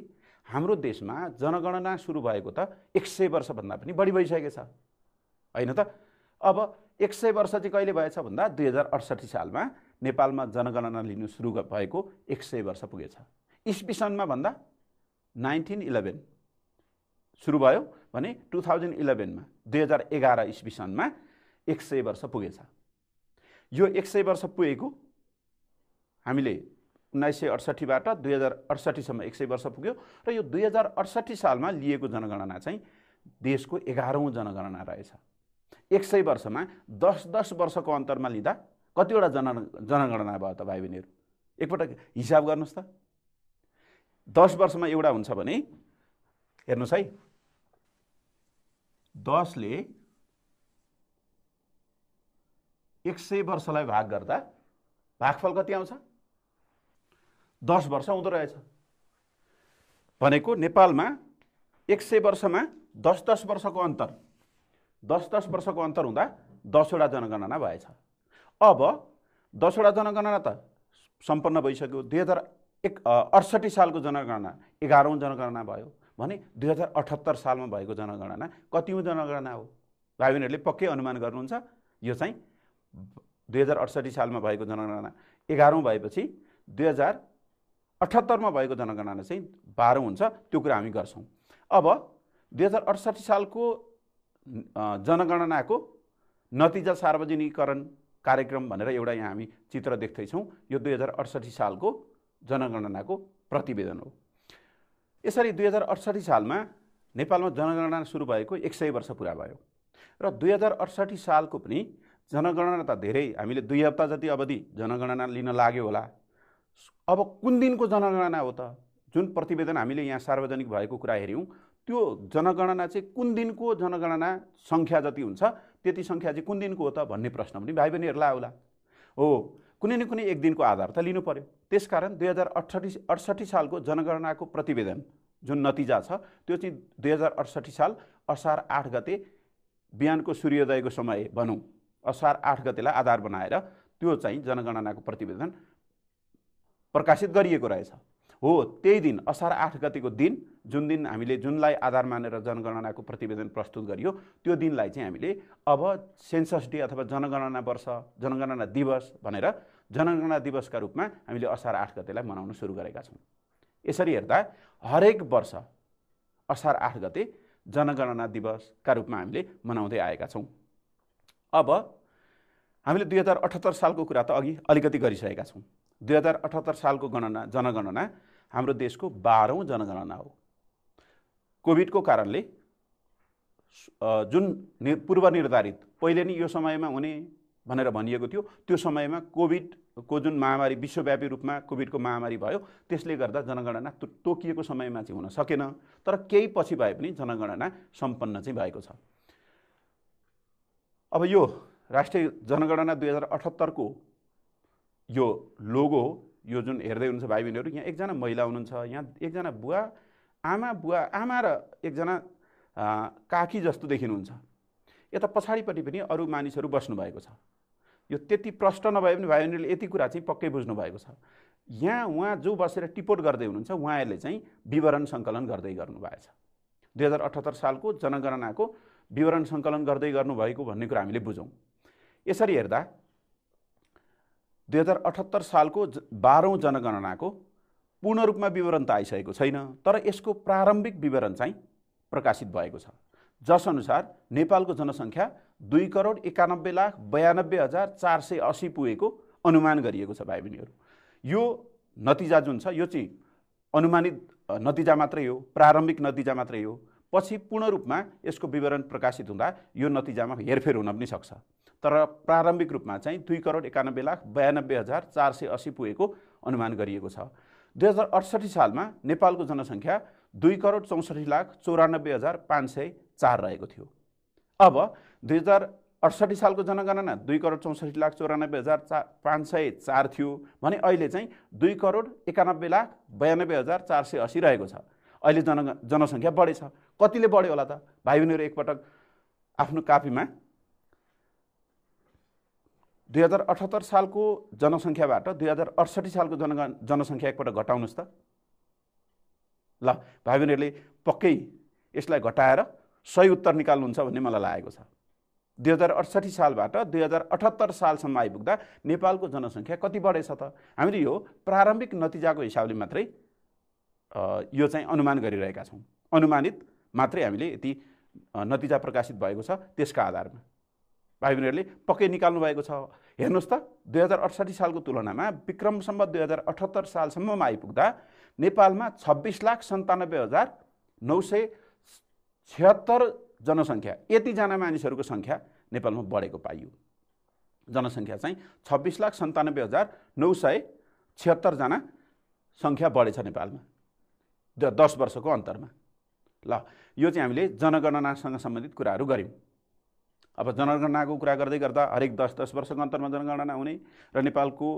हाम्रो देशमा जनगणना सुरु भएको त एक सय वर्षभन्दा पनि बढी भइसकेको छ होइन त अब एक सय वर्ष चाहिँ कहिले भएछ भन्दा दुई हजार अडसठी सालमा नेपालमा जनगणना लिनु सुरु भएको एक सय वर्ष पुगेछ इस्वी सनमा भन्दा नाइन्टिन इलेभेन सुरु भयो भने टु थाउजन्ड इलेभेनमा दुई हजार एघार सनमा एक सय वर्ष पुगेछ यो एक सय वर्ष पुगेको हामीले उन्नाइस सय अडसट्ठीबाट दुई हजार अडसट्ठीसम्म एक सय वर्ष पुग्यो र यो दुई हजार अडसट्ठी सालमा लिएको जनगणना चाहिँ देशको एघारौँ जनगणना रहेछ एक सय वर्षमा दस दस वर्षको अन्तरमा लिँदा कतिवटा जन जनगणना भयो त भाइ बहिनीहरू एकपल्ट हिसाब गर्नुहोस् त दस वर्षमा एउटा हुन्छ भने हेर्नुहोस् है दसले एक सय वर्षलाई भाग गर्दा भागफल कति आउँछ दस वर्ष हुँदो रहेछ भनेको नेपालमा एक सय वर्षमा दस दस वर्षको अन्तर दस दस वर्षको अन्तर हुँदा दसवटा जनगणना भएछ अब दसवटा जनगणना त सम्पन्न भइसक्यो दुई हजार एक अडसठी सालको जनगणना एघारौँ जनगणना भयो भने दुई हजार अठहत्तर सालमा भएको जनगणना कतिौँ जनगणना हो बहिनीहरूले पक्कै अनुमान गर्नुहुन्छ यो चाहिँ दुई हजार अडसठी सालमा भएको जनगणना एघारौँ भएपछि दुई हजार अठहत्तरमा भएको जनगणना चाहिँ बाह्र हुन्छ त्यो कुरा हामी गर्छौँ अब दुई हजार अडसठी सालको जनगणनाको नतिजा सार्वजनिकरण कार्यक्रम भनेर एउटा यहाँ हामी चित्र देख्दैछौँ यो दुई हजार अडसठी सालको जनगणनाको प्रतिवेदन हो यसरी दुई हजार अडसठी सालमा नेपालमा जनगणना सुरु भएको एक सय वर्ष पुरा भयो र दुई हजार अडसठी सालको पनि जनगणना त धेरै हामीले दुई हप्ता जति अवधि जनगणना लिन लाग्यो होला अब कुन दिनको जनगणना हो त जुन प्रतिवेदन हामीले यहाँ सार्वजनिक भएको कुरा हेऱ्यौँ त्यो जनगणना चाहिँ कुन दिनको जनगणना सङ्ख्या जति हुन्छ त्यति सङ्ख्या चाहिँ कुन दिनको हो त भन्ने प्रश्न पनि भाइ बहिनीहरूलाई आउला हो कुनै न कुनै एक दिनको आधार त लिनु पऱ्यो त्यसकारण दुई हजार अठसट्ठी अठसट्ठी सालको जनगणनाको प्रतिवेदन जुन नतिजा छ त्यो चाहिँ दुई हजार अठसट्ठी साल असार आठ गते बिहानको सूर्योदयको समय भनौँ असार आठ गतेलाई आधार बनाएर त्यो चाहिँ जनगणनाको प्रतिवेदन प्रकाशित गरिएको रहेछ हो त्यही दिन असार आठ गतिको दिन जुन दिन हामीले जुनलाई आधार मानेर जनगणनाको प्रतिवेदन प्रस्तुत गरियो त्यो दिनलाई चाहिँ हामीले अब सेन्सस डे अथवा जनगणना वर्ष जनगणना दिवस भनेर जनगणना दिवसका रूपमा हामीले असार आठ गतेलाई मनाउन सुरु गरेका छौँ यसरी हेर्दा हरेक वर्ष असार आठ गते जनगणना दिवसका रूपमा हामीले मनाउँदै आएका छौँ अब हामीले दुई हजार अठहत्तर सालको कुरा त अघि अलिकति गरिसकेका छौँ दुई हजार अठहत्तर सालको गणना जनगणना हाम्रो देशको बाह्रौँ जनगणना हो कोभिडको कारणले जुन नि पूर्व पहिले नै यो समयमा हुने भनेर भनिएको थियो त्यो समयमा कोभिडको जुन महामारी विश्वव्यापी रूपमा कोभिडको महामारी भयो त्यसले गर्दा जनगणना तोकिएको समयमा चाहिँ हुन सकेन तर केही पछि भए पनि जनगणना सम्पन्न चाहिँ भएको छ अब यो राष्ट्रिय जनगणना दुई हजार अठहत्तरको यो लोगो यो जुन हेर्दै हुनुहुन्छ भाइ बहिनीहरू यहाँ एकजना महिला हुनुहुन्छ यहाँ एकजना बुवा आमा बुवा आमा र एकजना काकी जस्तो देखिनुहुन्छ यता पछाडिपट्टि पनि अरू मानिसहरू बस्नुभएको छ यो त्यति प्रष्ट नभए पनि भाइ बहिनीहरूले यति कुरा चाहिँ पक्कै बुझ्नु भएको छ यहाँ उहाँ जो बसेर टिपोट गर्दै हुनुहुन्छ उहाँहरूले चाहिँ विवरण सङ्कलन गर्दै गर्नुभएछ दुई हजार अठहत्तर सालको जनगणनाको विवरण सङ्कलन गर्दै गर्नुभएको भन्ने कुरा हामीले बुझौँ यसरी हेर्दा दुई हजार अठहत्तर सालको बाह्रौँ जनगणनाको पूर्ण रूपमा विवरण त आइसकेको छैन तर यसको प्रारम्भिक विवरण चाहिँ प्रकाशित भएको छ जसअनुसार नेपालको जनसङ्ख्या दुई करोड एकानब्बे लाख बयानब्बे हजार चार सय असी पुगेको अनुमान गरिएको छ भाइ बहिनीहरू यो नतिजा जुन छ यो चाहिँ अनुमानित नतिजा मात्रै हो प्रारम्भिक नतिजा मात्रै हो पछि पूर्ण रूपमा यसको विवरण प्रकाशित हुँदा यो नतिजामा हेरफेर हुन पनि सक्छ तर प्रारम्भिक रूपमा चाहिँ दुई करोड एकानब्बे लाख बयानब्बे हजार चार सय असी पुगेको अनुमान गरिएको छ दुई हजार अडसठी सालमा नेपालको जनसङ्ख्या दुई करोड चौसठी लाख चौरानब्बे हजार पाँच सय चार रहेको थियो अब दुई हजार अडसठी सालको जनगणना दुई करोड चौसठी लाख चौरानब्बे हजार चा पाँच सय चार थियो भने अहिले चाहिँ दुई करोड एकानब्बे लाख बयानब्बे हजार चार सय असी रहेको छ अहिले जन जनसङ्ख्या बढेछ कतिले बढ्यो होला त भाइ बहिनीहरू एकपटक आफ्नो कापीमा दुई हजार अठहत्तर सालको जनसङ्ख्याबाट दुई हजार अडसठी सालको जन जनसङ्ख्या एकपल्ट घटाउनुहोस् त ल भाइ बहिनीहरूले पक्कै यसलाई घटाएर सही उत्तर निकाल्नुहुन्छ भन्ने मलाई लागेको छ दुई हजार अडसठी सालबाट दुई हजार अठहत्तर सालसम्म आइपुग्दा नेपालको जनसङ्ख्या कति बढेछ त हामीले यो प्रारम्भिक नतिजाको हिसाबले मात्रै यो चाहिँ अनुमान गरिरहेका छौँ अनुमानित मात्रै हामीले यति नतिजा प्रकाशित भएको छ त्यसका आधारमा भाइ बहिनीहरूले पक्कै निकाल्नु भएको छ हेर्नुहोस् त दुई हजार अठसट्ठी सालको तुलनामा विक्रमसम्म दुई हजार अठहत्तर सालसम्ममा आइपुग्दा नेपालमा छब्बिस लाख सन्तानब्बे हजार नौ सय छिहत्तर जनसङ्ख्या यतिजना मानिसहरूको सङ्ख्या नेपालमा बढेको पाइयो जनसङ्ख्या चाहिँ छब्बिस लाख सन्तानब्बे हजार नौ सय छिहत्तरजना सङ्ख्या बढेछ नेपालमा दस वर्षको अन्तरमा ल यो चाहिँ हामीले जनगणनासँग सम्बन्धित कुराहरू गऱ्यौँ अब जनगणनाको कुरा गर्दै गर्दा हरेक दस दस वर्षको अन्तरमा जनगणना हुने र नेपालको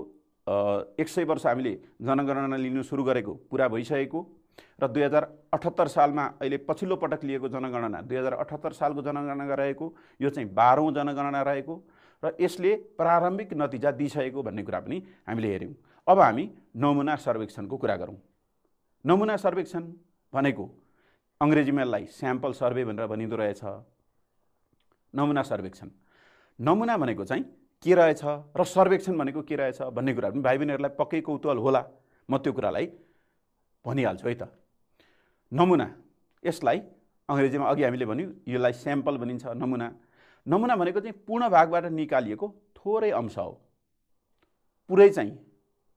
एक सय वर्ष हामीले जनगणना लिनु सुरु गरेको पुरा भइसकेको र दुई हजार अठहत्तर सालमा अहिले पछिल्लो पटक लिएको जनगणना दुई हजार अठहत्तर सालको जनगणना रहेको यो चाहिँ बाह्रौँ जनगणना रहेको र यसले प्रारम्भिक नतिजा दिइसकेको भन्ने कुरा पनि हामीले हेऱ्यौँ अब हामी नमुना सर्वेक्षणको कुरा गरौँ नमुना सर्वेक्षण भनेको अङ्ग्रेजीमा यसलाई स्याम्पल सर्वे भनेर भनिँदो रहेछ नमुना सर्वेक्षण नमुना भनेको चाहिँ के रहेछ र सर्वेक्षण भनेको के रहेछ भन्ने कुरा पनि भाइ बहिनीहरूलाई पक्कै कौतूहल होला म त्यो कुरालाई भनिहाल्छु है त नमुना यसलाई अङ्ग्रेजीमा अघि हामीले भन्यौँ यसलाई स्याम्पल भनिन्छ नमुना नमुना भनेको चाहिँ पूर्ण भागबाट निकालिएको थोरै अंश हो पुरै चाहिँ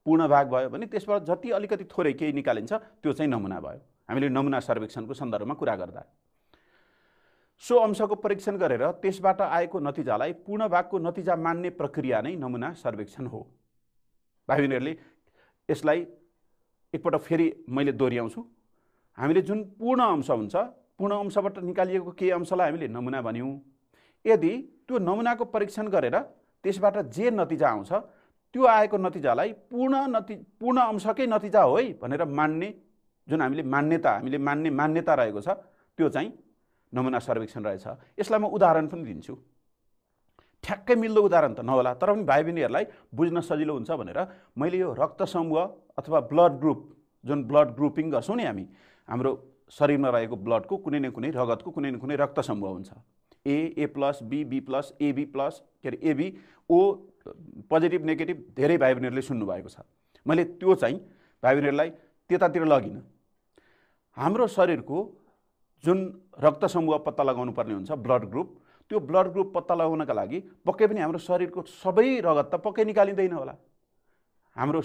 पूर्ण भाग भयो भने त्यसबाट जति अलिकति थोरै केही निकालिन्छ त्यो चाहिँ नमुना भयो हामीले नमुना सर्वेक्षणको सन्दर्भमा कुरा गर्दा सो अंशको परीक्षण गरेर त्यसबाट आएको नतिजालाई पूर्ण भागको नतिजा मान्ने प्रक्रिया नै नमुना सर्वेक्षण हो भाइ बहिनीहरूले यसलाई एकपल्ट फेरि मैले दोहोऱ्याउँछु हामीले जुन पूर्ण अंश हुन्छ पूर्ण अंशबाट निकालिएको केही अंशलाई हामीले नमुना भन्यौँ यदि त्यो नमुनाको परीक्षण गरेर त्यसबाट जे नतिजा आउँछ त्यो आएको नतिजालाई पूर्ण नति पूर्ण अंशकै नतिजा हो है भनेर मान्ने जुन हामीले मान्यता हामीले मान्ने मान्यता रहेको छ त्यो चाहिँ नमुना सर्वेक्षण रहेछ यसलाई म उदाहरण पनि दिन्छु ठ्याक्कै मिल्दो उदाहरण त नहोला तर पनि भाइ बहिनीहरूलाई बुझ्न सजिलो हुन्छ भनेर मैले यो रक्त समूह अथवा ब्लड ग्रुप जुन ब्लड ग्रुपिङ गर्छौँ नि हामी हाम्रो शरीरमा रहेको ब्लडको कुनै न कुनै रगतको कुनै न कुनै रक्त समूह हुन्छ A A plus B B plus AB plus के अरे एबी ओ पोजिटिभ नेगेटिभ धेरै भाइ बहिनीहरूले सुन्नुभएको छ मैले त्यो चाहिँ भाइ बहिनीहरूलाई त्यतातिर लगिनँ हाम्रो शरीरको जुन रक्त समूह पत्ता लगाउनु पर्ने हुन्छ ब्लड ग्रुप त्यो ब्लड ग्रुप पत्ता लगाउनका लागि पक्कै पनि हाम्रो शरीरको सबै रगत त पक्कै निकालिँदैन होला हाम्रो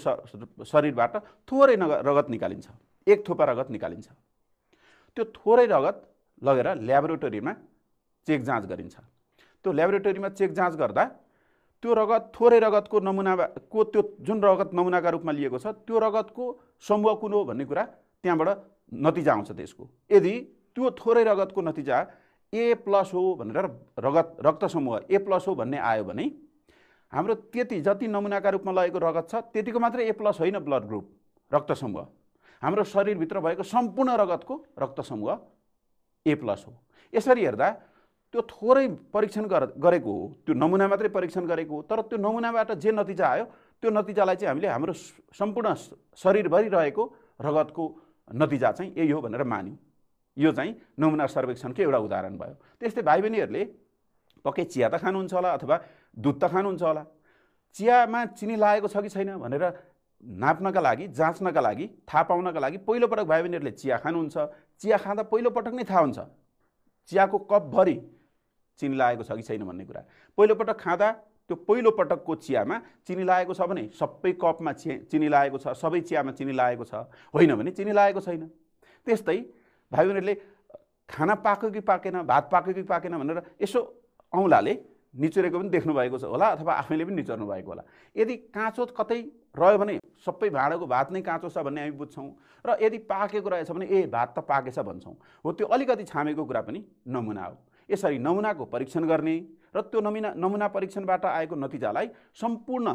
शरीरबाट थोरै नग रगत निकालिन्छ एक थोपा रगत निकालिन्छ त्यो थोरै रगत लगेर ल्याबोरेटोरीमा चेक जाँच गरिन्छ त्यो ल्याबोरेटरीमा चेक जाँच गर्दा त्यो रगत थोरै रगतको नमुनाको त्यो जुन रगत नमुनाका रूपमा लिएको छ त्यो रगतको समूह कुन हो भन्ने कुरा त्यहाँबाट नतिजा आउँछ त्यसको यदि त्यो थोरै रगतको नतिजा ए प्लस हो भनेर रगत रक्त समूह ए प्लस हो भन्ने आयो भने हाम्रो त्यति जति नमुनाका रूपमा लगेको रगत छ त्यतिको मात्रै ए प्लस होइन ब्लड ग्रुप रक्त समूह हाम्रो शरीरभित्र भएको सम्पूर्ण रगतको रक्त समूह ए प्लस हो यसरी हेर्दा त्यो थोरै परीक्षण गरेको हो त्यो नमुना मात्रै परीक्षण गरेको हो तर त्यो नमुनाबाट जे नतिजा आयो त्यो नतिजालाई चाहिँ हामीले हाम्रो सम्पूर्ण शरीरभरि रहेको रगतको नतिजा चाहिँ यही हो भनेर मान्यौँ यो चाहिँ नमुना सर्वेक्षणको एउटा उदाहरण भयो त्यस्तै भाइ बहिनीहरूले पक्कै चिया त खानुहुन्छ होला अथवा दुध त खानुहुन्छ होला चियामा चिनी लागेको छ कि छैन भनेर नाप्नका लागि जाँच्नका लागि थाहा पाउनका लागि पहिलोपटक भाइ बहिनीहरूले चिया खानुहुन्छ चिया खाँदा पहिलोपटक नै थाहा हुन्छ चियाको कपभरि चिनी लागेको छ कि छैन भन्ने कुरा पहिलोपटक खाँदा त्यो पहिलोपटकको चियामा चिनी लागेको छ भने सबै कपमा चिया चिनी लागेको छ सबै चियामा चिनी लागेको छ होइन भने चिनी लागेको छैन त्यस्तै भाइ बहिनीहरूले खाना पाक्यो कि पाकेन भात पाक्यो कि पाकेन भनेर यसो औँलाले निचुरेको पनि देख्नुभएको छ होला अथवा आफैले पनि निचोर्नु भएको होला यदि काँचो कतै रह्यो भने सबै भाँडाको भात नै काँचो छ भन्ने हामी बुझ्छौँ र यदि पाकेको रहेछ भने ए भात त पाकेछ भन्छौँ हो त्यो अलिकति छामेको कुरा पनि नमुना हो यसरी नमुनाको परीक्षण गर्ने र त्यो नमुना नमुना परीक्षणबाट आएको नतिजालाई सम्पूर्ण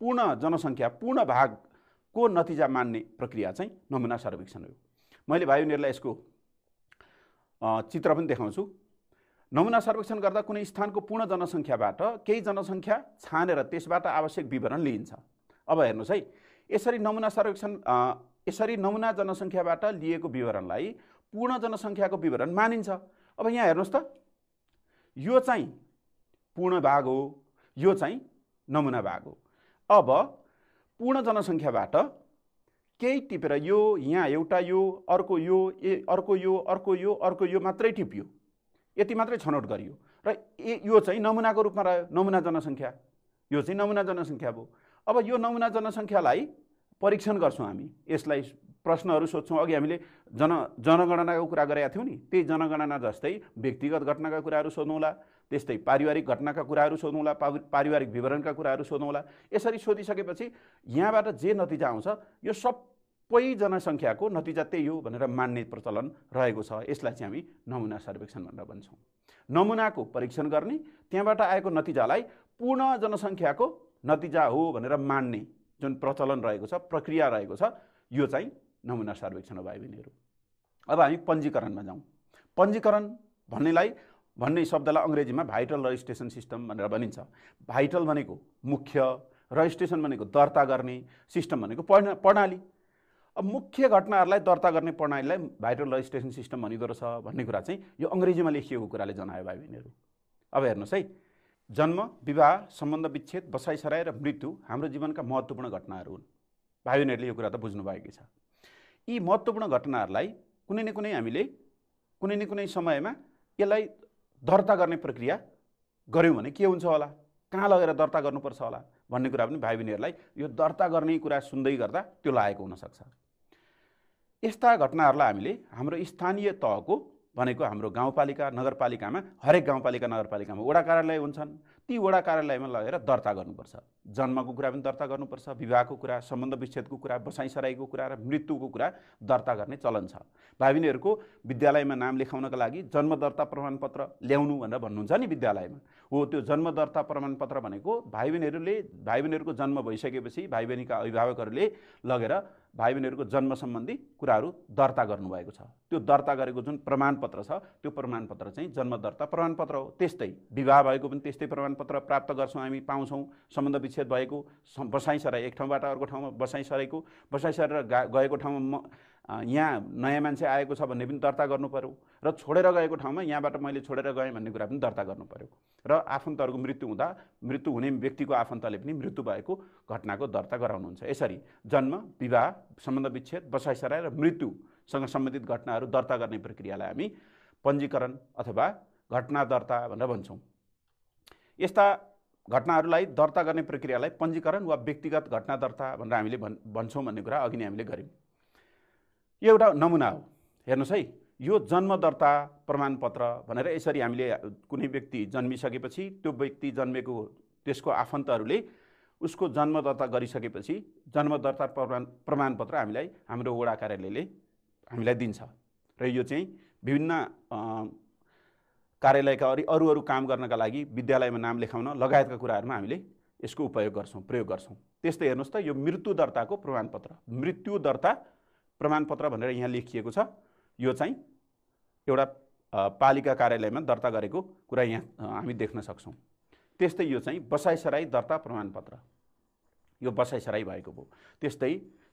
पूर्ण जनसङ्ख्या पूर्ण भागको नतिजा मान्ने प्रक्रिया चाहिँ नमुना सर्वेक्षण हो मैले भाइ उनीहरूलाई यसको चित्र पनि देखाउँछु नमुना सर्वेक्षण गर्दा कुनै स्थानको पूर्ण जनसङ्ख्याबाट केही जनसङ्ख्या छानेर त्यसबाट आवश्यक विवरण लिइन्छ अब हेर्नुहोस् है यसरी नमुना सर्वेक्षण यसरी नमुना जनसङ्ख्याबाट लिएको विवरणलाई पूर्ण जनसङ्ख्याको विवरण मानिन्छ अब यहाँ हेर्नुहोस् त यो चाहिँ पूर्ण भाग हो यो चाहिँ नमुना भाग हो अब पूर्ण जनसङ्ख्याबाट केही टिपेर यो यहाँ एउटा यो अर्को यो ए अर्को यो अर्को यो अर्को यो मात्रै टिपियो यति मात्रै छनौट गरियो र ए यो चाहिँ नमुनाको रूपमा रह्यो नमुना जनसङ्ख्या यो चाहिँ नमुना जनसङ्ख्या भयो अब यो नमुना जनसङ्ख्यालाई परीक्षण गर्छौँ हामी यसलाई प्रश्नहरू सोध्छौँ अघि हामीले जन जनगणनाको कुरा गरेका थियौँ नि त्यही जनगणना जस्तै व्यक्तिगत घटनाका कुराहरू सोध्नुहोला त्यस्तै पारिवारिक घटनाका कुराहरू सोध्नुहोला पारिवारिक विवरणका कुराहरू सोध्नुहोला यसरी सोधिसकेपछि यहाँबाट जे नतिजा आउँछ यो सबै जनसङ्ख्याको नतिजा त्यही हो भनेर मान्ने प्रचलन रहेको छ यसलाई चाहिँ हामी नमुना सर्वेक्षण भनेर भन्छौँ नमुनाको परीक्षण गर्ने त्यहाँबाट आएको नतिजालाई पूर्ण जनसङ्ख्याको नतिजा हो भनेर मान्ने जुन प्रचलन रहेको छ प्रक्रिया रहेको छ यो चाहिँ नमुना सर्वेक्षण भाइ बहिनीहरू अब हामी पञ्जीकरणमा जाउँ पञ्जीकरण भन्नेलाई भन्ने शब्दलाई अङ्ग्रेजीमा भाइटल रजिस्ट्रेसन सिस्टम भनेर भनिन्छ भाइटल भनेको मुख्य रजिस्ट्रेसन भनेको दर्ता गर्ने सिस्टम भनेको प्रणाली अब मुख्य घटनाहरूलाई दर्ता गर्ने प्रणालीलाई भाइटल रजिस्ट्रेसन सिस्टम भनिँदो रहेछ भन्ने कुरा चाहिँ यो अङ्ग्रेजीमा लेखिएको कुराले जनायो भाइ बहिनीहरू अब हेर्नुहोस् है जन्म विवाह सम्बन्ध विच्छेद बसाइसराई र मृत्यु हाम्रो जीवनका महत्त्वपूर्ण घटनाहरू हुन् भाइ बहिनीहरूले यो कुरा त बुझ्नु बुझ्नुभएकै छ यी महत्त्वपूर्ण घटनाहरूलाई कुनै न कुनै हामीले कुनै न कुनै समयमा यसलाई दर्ता गर्ने प्रक्रिया गऱ्यौँ भने के हुन्छ होला कहाँ लगेर दर्ता गर्नुपर्छ होला भन्ने कुरा पनि भाइ बहिनीहरूलाई यो दर्ता गर्ने कुरा सुन्दै गर्दा त्यो लागेको हुनसक्छ यस्ता घटनाहरूलाई हामीले हाम्रो स्थानीय तहको भनेको हाम्रो गाउँपालिका नगरपालिकामा हरेक गाउँपालिका नगरपालिकामा वडा कार्यालय हुन्छन् ती वडा कार्यालयमा लगेर दर्ता गर्नुपर्छ जन्मको कुरा पनि दर्ता गर्नुपर्छ विवाहको कुरा सम्बन्ध विच्छेदको कुरा बसाइसराईको कुरा र मृत्युको कुरा दर्ता गर्ने चलन छ भाबिनीहरूको विद्यालयमा नाम लेखाउनका लागि जन्म दर्ता प्रमाणपत्र ल्याउनु भनेर भन्नुहुन्छ नि विद्यालयमा हो त्यो जन्म दर्ता प्रमाणपत्र भनेको भाइ बहिनीहरूले भाइ बहिनीहरूको जन्म भइसकेपछि भाइ बहिनीका अभिभावकहरूले लगेर भाइ बहिनीहरूको जन्म सम्बन्धी कुराहरू दर्ता गर्नुभएको छ त्यो दर्ता गरेको जुन प्रमाणपत्र छ त्यो प्रमाणपत्र चाहिँ जन्म दर्ता प्रमाणपत्र हो त्यस्तै विवाह भएको पनि त्यस्तै प्रमाणपत्र प्राप्त गर्छौँ हामी पाउँछौँ सम्बन्ध विच्छेद भएको बसाइँ सराई एक ठाउँबाट अर्को ठाउँमा बसाइँ सराईको बसाइँ सरेर गएको ठाउँमा म यहाँ नयाँ मान्छे आएको छ भन्ने पनि दर्ता गर्नु पऱ्यो र छोडेर गएको ठाउँमा यहाँबाट मैले छोडेर गएँ भन्ने कुरा पनि दर्ता गर्नु पऱ्यो र आफन्तहरूको मृत्यु हुँदा मृत्यु हुने व्यक्तिको आफन्तले पनि मृत्यु भएको घटनाको दर्ता गराउनुहुन्छ यसरी जन्म विवाह सम्बन्ध विच्छेद बसाइसराई र मृत्युसँग सम्बन्धित घटनाहरू दर्ता गर्ने प्रक्रियालाई हामी पञ्जीकरण अथवा घटना दर्ता भनेर भन्छौँ यस्ता घटनाहरूलाई दर्ता गर्ने प्रक्रियालाई पञ्जीकरण वा व्यक्तिगत घटना दर्ता भनेर हामीले भन् भन्छौँ भन्ने कुरा अघि नै हामीले गऱ्यौँ यो एउटा नमुना हो हेर्नुहोस् है यो जन्म दर्ता प्रमाणपत्र भनेर यसरी हामीले कुनै व्यक्ति जन्मिसकेपछि त्यो व्यक्ति जन्मेको त्यसको आफन्तहरूले उसको जन्म दर्ता गरिसकेपछि जन्म दर्ता प्रमाण प्रमाणपत्र हामीलाई हाम्रो वडा कार्यालयले हामीलाई दिन्छ र यो चाहिँ विभिन्न कार्यालयका अरू अरू अरू काम गर्नका लागि विद्यालयमा नाम लेखाउन लगायतका कुराहरूमा हामीले यसको उपयोग गर्छौँ प्रयोग गर्छौँ त्यस्तै हेर्नुहोस् त यो मृत्यु दर्ताको प्रमाणपत्र मृत्यु दर्ता प्रमाणपत्र भनेर यहाँ लेखिएको छ यो चाहिँ एउटा पालिका कार्यालयमा दर्ता गरेको कुरा यहाँ हामी देख्न सक्छौँ त्यस्तै यो चाहिँ बसाइसराई दर्ता प्रमाणपत्र यो बसाइसराई भएको भयो त्यस्तै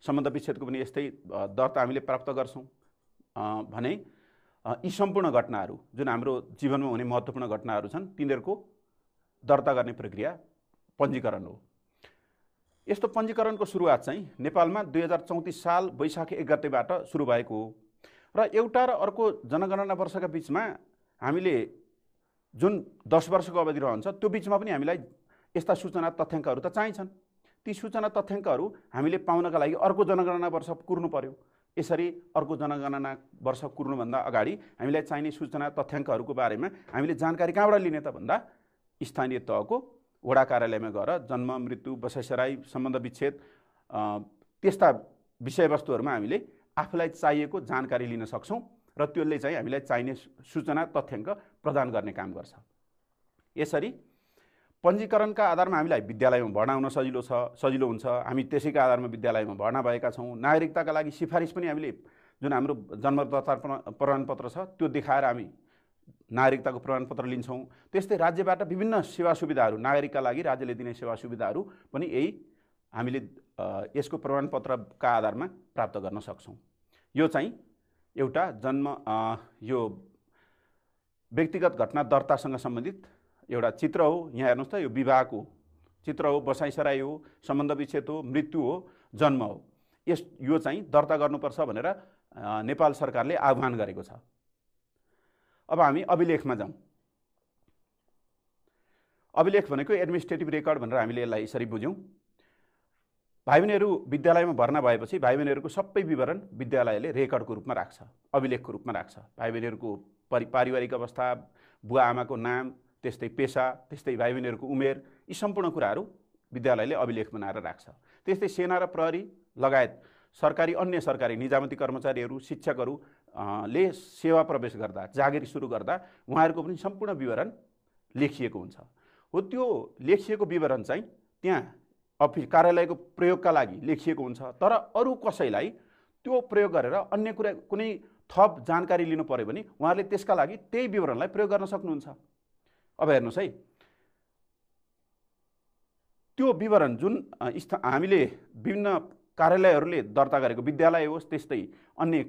सम्बन्ध विच्छेदको पनि यस्तै दर्ता हामीले प्राप्त गर्छौँ भने यी सम्पूर्ण घटनाहरू जुन हाम्रो जीवनमा हुने महत्त्वपूर्ण घटनाहरू छन् तिनीहरूको दर्ता गर्ने प्रक्रिया पञ्जीकरण हो यस्तो पञ्जीकरणको सुरुवात चाहिँ नेपालमा दुई हजार चौतिस साल वैशाख एक गतेबाट सुरु भएको हो र एउटा र अर्को जनगणना वर्षका बिचमा हामीले जुन दस वर्षको अवधि रहन्छ त्यो बिचमा पनि हामीलाई यस्ता सूचना तथ्याङ्कहरू त चाहिन्छन् ती सूचना तथ्याङ्कहरू हामीले पाउनका लागि अर्को जनगणना वर्ष कुर्नु पर्यो यसरी अर्को जनगणना वर्ष कुर्नुभन्दा अगाडि हामीलाई चाहिने सूचना तथ्याङ्कहरूको बारेमा हामीले जानकारी कहाँबाट लिने त भन्दा स्थानीय तहको वडा कार्यालयमा गएर जन्म मृत्यु बसाइसराई सम्बन्ध विच्छेद त्यस्ता विषयवस्तुहरूमा हामीले आफूलाई चाहिएको जानकारी लिन सक्छौँ र त्यसले चाहिँ हामीलाई चाहिने सूचना तथ्याङ्क प्रदान गर्ने काम गर्छ यसरी पञ्जीकरणका आधारमा हामीलाई विद्यालयमा भर्ना हुन सजिलो छ सजिलो हुन्छ हामी त्यसैका आधारमा विद्यालयमा भर्ना भएका छौँ नागरिकताका लागि सिफारिस पनि हामीले जुन हाम्रो जन्म प्रमाणपत्र छ त्यो देखाएर हामी नागरिकताको प्रमाणपत्र लिन्छौँ त्यस्तै राज्यबाट विभिन्न सेवा सुविधाहरू नागरिकका लागि राज्यले दिने सेवा सुविधाहरू पनि यही हामीले यसको प्रमाणपत्रका आधारमा प्राप्त गर्न सक्छौँ यो चाहिँ एउटा जन्म यो व्यक्तिगत घटना दर्तासँग सम्बन्धित एउटा चित्र हो यहाँ हेर्नुहोस् त यो विवाहको चित्र हो बसाइसराई हो सम्बन्ध विच्छेद हो मृत्यु हो जन्म हो यस यो चाहिँ दर्ता गर्नुपर्छ भनेर नेपाल सरकारले आह्वान गरेको छ अब हामी अभिलेखमा जाउँ अभिलेख भनेको एडमिनिस्ट्रेटिभ रेकर्ड भनेर हामीले यसलाई यसरी बुझ्यौँ भाइ बहिनीहरू विद्यालयमा भर्ना भएपछि भाइ बहिनीहरूको सबै विवरण विद्यालयले रेकर्डको रूपमा राख्छ अभिलेखको रूपमा राख्छ भाइ बहिनीहरूको परि पारिवारिक अवस्था बुवा आमाको नाम त्यस्तै पेसा त्यस्तै भाइ बहिनीहरूको उमेर यी सम्पूर्ण कुराहरू विद्यालयले अभिलेख बनाएर राख्छ त्यस्तै सेना र प्रहरी लगायत सरकारी अन्य सरकारी निजामती कर्मचारीहरू शिक्षकहरू ले सेवा प्रवेश गर्दा जागिर सुरु गर्दा उहाँहरूको पनि सम्पूर्ण विवरण लेखिएको हुन्छ हो त्यो लेखिएको विवरण चाहिँ त्यहाँ अफिस कार्यालयको प्रयोगका लागि लेखिएको हुन्छ तर अरू कसैलाई त्यो प्रयोग गरेर अन्य कुरा कुनै थप जानकारी लिनु पऱ्यो भने उहाँहरूले त्यसका लागि त्यही विवरणलाई प्रयोग गर्न सक्नुहुन्छ अब हेर्नुहोस् है त्यो विवरण जुन हामीले विभिन्न कार्यालयहरूले दर्ता गरेको विद्यालय होस् त्यस्तै अन्य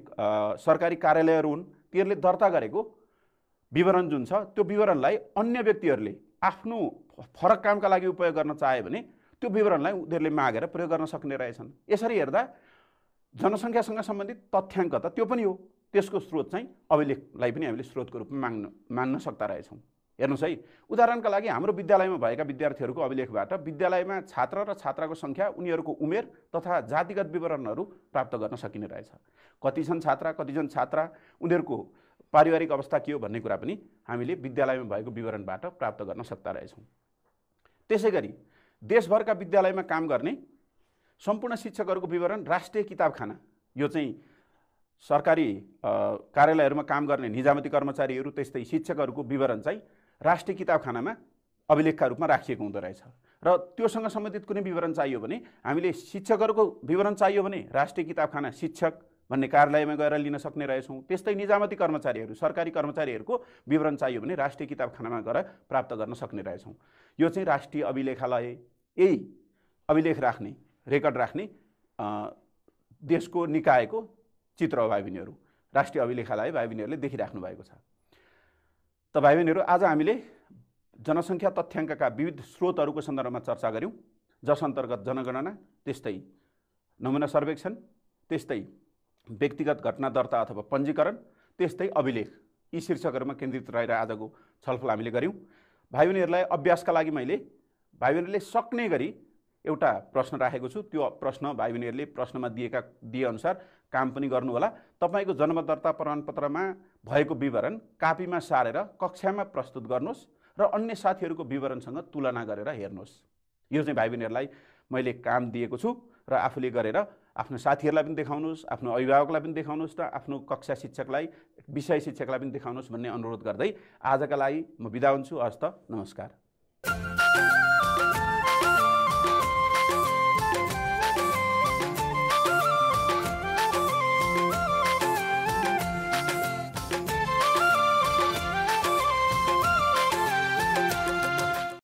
सरकारी कार्यालयहरू हुन् तिनीहरूले दर्ता गरेको विवरण जुन छ त्यो विवरणलाई अन्य व्यक्तिहरूले आफ्नो फरक कामका लागि उपयोग गर्न चाह्यो भने त्यो विवरणलाई उनीहरूले मागेर प्रयोग गर्न सक्ने रहेछन् यसरी हेर्दा जनसङ्ख्यासँग सम्बन्धित तथ्याङ्क त त्यो पनि हो त्यसको स्रोत चाहिँ अभिलेखलाई पनि हामीले स्रोतको रूपमा माग्न मान्न सक्दा रहेछौँ हेर्नुहोस् है उदाहरणका लागि हाम्रो विद्यालयमा भएका विद्यार्थीहरूको अभिलेखबाट विद्यालयमा छात्र र छात्राको सङ्ख्या उनीहरूको उमेर तथा जातिगत विवरणहरू प्राप्त गर्न सकिने रहेछ कति छन् छात्रा कतिजन छात्रा उनीहरूको पारिवारिक अवस्था के हो भन्ने कुरा पनि हामीले विद्यालयमा भएको विवरणबाट प्राप्त गर्न सक्दा रहेछौँ त्यसै गरी देशभरका विद्यालयमा काम गर्ने सम्पूर्ण शिक्षकहरूको विवरण राष्ट्रिय किताबखाना यो चाहिँ सरकारी कार्यालयहरूमा काम गर्ने निजामती कर्मचारीहरू त्यस्तै शिक्षकहरूको विवरण चाहिँ राष्ट्रिय किताबखानामा अभिलेखका रूपमा राखिएको हुँदो रहेछ र त्योसँग सम्बन्धित कुनै विवरण चाहियो भने हामीले शिक्षकहरूको विवरण चाहियो भने राष्ट्रिय किताबखाना शिक्षक भन्ने कार्यालयमा गएर लिन सक्ने रहेछौँ त्यस्तै निजामती कर्मचारीहरू सरकारी कर्मचारीहरूको विवरण चाहियो भने राष्ट्रिय किताबखानामा गएर प्राप्त गर्न सक्ने रहेछौँ यो चाहिँ राष्ट्रिय अभिलेखालय यही अभिलेख राख्ने रेकर्ड राख्ने देशको निकायको चित्र हो भाइ बहिनीहरू राष्ट्रिय अभिलेखालय भाइ बहिनीहरूले देखिराख्नु भएको छ त भाइ बहिनीहरू आज हामीले जनसङ्ख्या तथ्याङ्कका विविध स्रोतहरूको सन्दर्भमा चर्चा गऱ्यौँ जस अन्तर्गत जनगणना त्यस्तै नमुना सर्वेक्षण त्यस्तै व्यक्तिगत घटना दर्ता अथवा पञ्जीकरण त्यस्तै अभिलेख यी शीर्षकहरूमा केन्द्रित रहेर आजको छलफल हामीले गऱ्यौँ भाइ बहिनीहरूलाई अभ्यासका लागि मैले भाइ बहिनीहरूले सक्ने गरी एउटा प्रश्न राखेको छु त्यो प्रश्न भाइ बहिनीहरूले प्रश्नमा दिएका दिएअनुसार काम पनि गर्नुहोला तपाईँको जन्मदर्ता प्रमाणपत्रमा भएको विवरण कापीमा सारेर कक्षामा प्रस्तुत गर्नुहोस् र अन्य साथीहरूको विवरणसँग तुलना गरेर हेर्नुहोस् यो चाहिँ भाइ बहिनीहरूलाई मैले काम दिएको छु र आफूले गरेर आफ्नो साथीहरूलाई पनि देखाउनुहोस् आफ्नो अभिभावकलाई पनि देखाउनुहोस् र आफ्नो कक्षा शिक्षकलाई विषय शिक्षकलाई पनि देखाउनुहोस् भन्ने अनुरोध गर्दै आजका लागि म बिदा हुन्छु हस्त नमस्कार